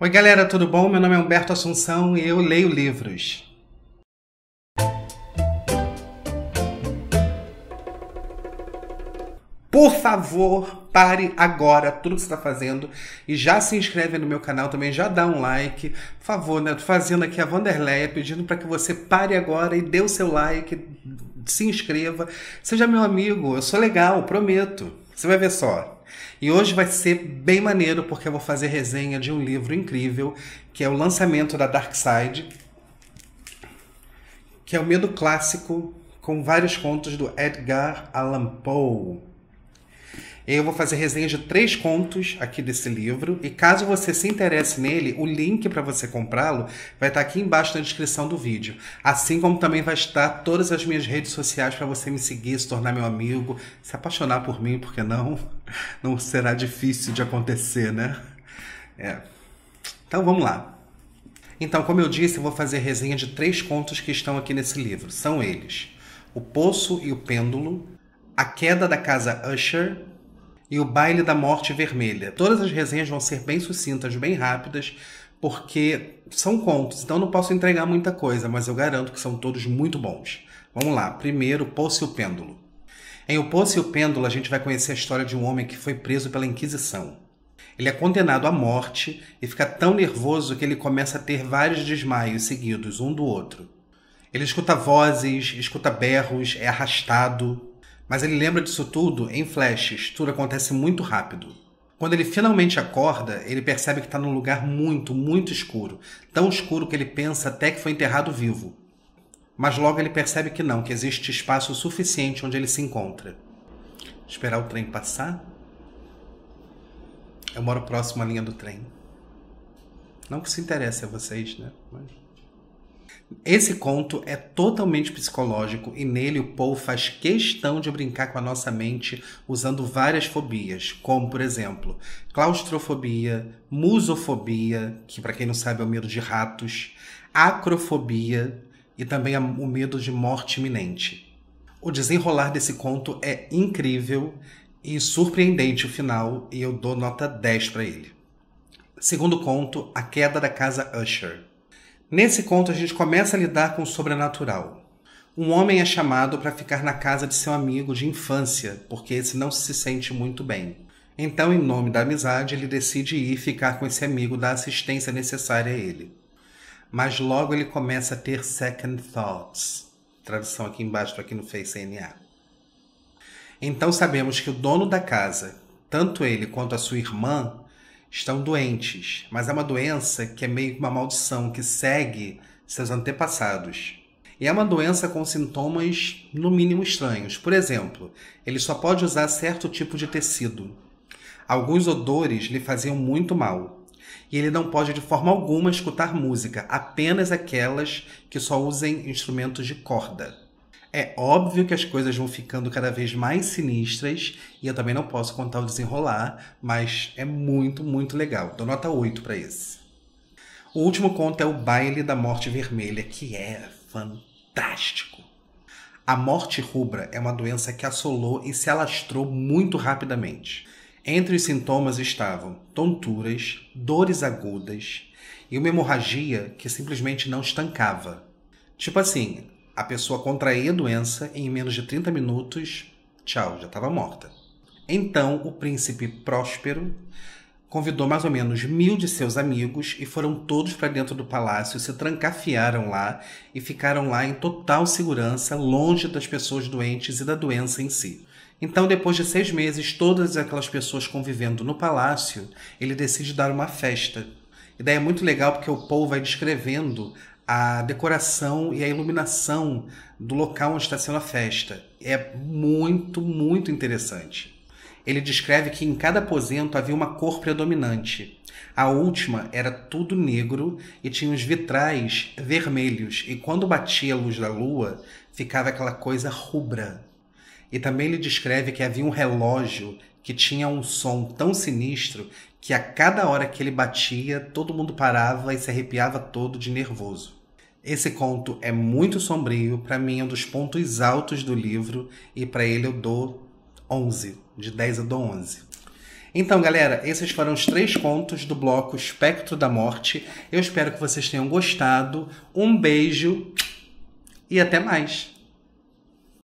Oi, galera, tudo bom? Meu nome é Humberto Assunção e eu leio livros. Por favor, pare agora tudo que você está fazendo e já se inscreve no meu canal também, já dá um like. Por favor, né? Tô fazendo aqui a Wanderleia, pedindo para que você pare agora e dê o seu like, se inscreva, seja meu amigo, eu sou legal, prometo. Você vai ver só. E hoje vai ser bem maneiro porque eu vou fazer resenha de um livro incrível, que é o lançamento da Dark Side, que é o medo clássico com vários contos do Edgar Allan Poe. Eu vou fazer resenha de três contos aqui desse livro. E caso você se interesse nele, o link para você comprá-lo vai estar tá aqui embaixo na descrição do vídeo. Assim como também vai estar todas as minhas redes sociais para você me seguir, se tornar meu amigo, se apaixonar por mim, porque não, não será difícil de acontecer, né? É. Então vamos lá. Então, como eu disse, eu vou fazer resenha de três contos que estão aqui nesse livro. São eles: O Poço e o Pêndulo, A Queda da Casa Usher e o Baile da Morte Vermelha. Todas as resenhas vão ser bem sucintas, bem rápidas, porque são contos, então não posso entregar muita coisa, mas eu garanto que são todos muito bons. Vamos lá, primeiro, Poço e o Pêndulo. Em O Poço e o Pêndulo, a gente vai conhecer a história de um homem que foi preso pela Inquisição. Ele é condenado à morte e fica tão nervoso que ele começa a ter vários desmaios seguidos, um do outro. Ele escuta vozes, escuta berros, é arrastado. Mas ele lembra disso tudo em flashes, tudo acontece muito rápido. Quando ele finalmente acorda, ele percebe que está num lugar muito, muito escuro. Tão escuro que ele pensa até que foi enterrado vivo. Mas logo ele percebe que não, que existe espaço suficiente onde ele se encontra. Esperar o trem passar? Eu moro próximo à linha do trem. Não que se interesse a vocês, né? Mas... Esse conto é totalmente psicológico e nele o Paul faz questão de brincar com a nossa mente usando várias fobias, como, por exemplo, claustrofobia, musofobia, que para quem não sabe é o medo de ratos, acrofobia e também o medo de morte iminente. O desenrolar desse conto é incrível e surpreendente o final, e eu dou nota 10 para ele. Segundo conto, A Queda da Casa Usher. Nesse conto, a gente começa a lidar com o sobrenatural. Um homem é chamado para ficar na casa de seu amigo de infância, porque esse não se sente muito bem. Então, em nome da amizade, ele decide ir ficar com esse amigo, dar a assistência necessária a ele. Mas logo ele começa a ter second thoughts. Tradução aqui embaixo para quem não fez CNA. Então sabemos que o dono da casa, tanto ele quanto a sua irmã, estão doentes, mas é uma doença que é meio que uma maldição que segue seus antepassados. E é uma doença com sintomas no mínimo estranhos. Por exemplo, ele só pode usar certo tipo de tecido. Alguns odores lhe faziam muito mal. E ele não pode de forma alguma escutar música, apenas aquelas que só usem instrumentos de corda. É óbvio que as coisas vão ficando cada vez mais sinistras e eu também não posso contar o desenrolar, mas é muito, muito legal. Dou nota 8 para esse. O último conto é O Baile da Morte Vermelha, que é fantástico. A morte rubra é uma doença que assolou e se alastrou muito rapidamente. Entre os sintomas estavam tonturas, dores agudas e uma hemorragia que simplesmente não estancava. Tipo assim, a pessoa contraía a doença e em menos de 30 minutos, tchau, já estava morta. Então o príncipe Próspero convidou mais ou menos mil de seus amigos e foram todos para dentro do palácio, se trancafiaram lá e ficaram lá em total segurança, longe das pessoas doentes e da doença em si. Então, depois de seis meses, todas aquelas pessoas convivendo no palácio, ele decide dar uma festa. E daí é muito legal porque o Paul vai descrevendo a decoração e a iluminação do local onde está sendo a festa. É muito, muito interessante. Ele descreve que em cada aposento havia uma cor predominante. A última era tudo negro e tinha os vitrais vermelhos, e quando batia a luz da lua, ficava aquela coisa rubra, e também ele descreve que havia um relógio que tinha um som tão sinistro que a cada hora que ele batia, todo mundo parava e se arrepiava todo de nervoso. Esse conto é muito sombrio, para mim é um dos pontos altos do livro e para ele eu dou 11, de 10 eu dou 11. Então, galera, esses foram os três contos do bloco Espectro da Morte. Eu espero que vocês tenham gostado. Um beijo e até mais.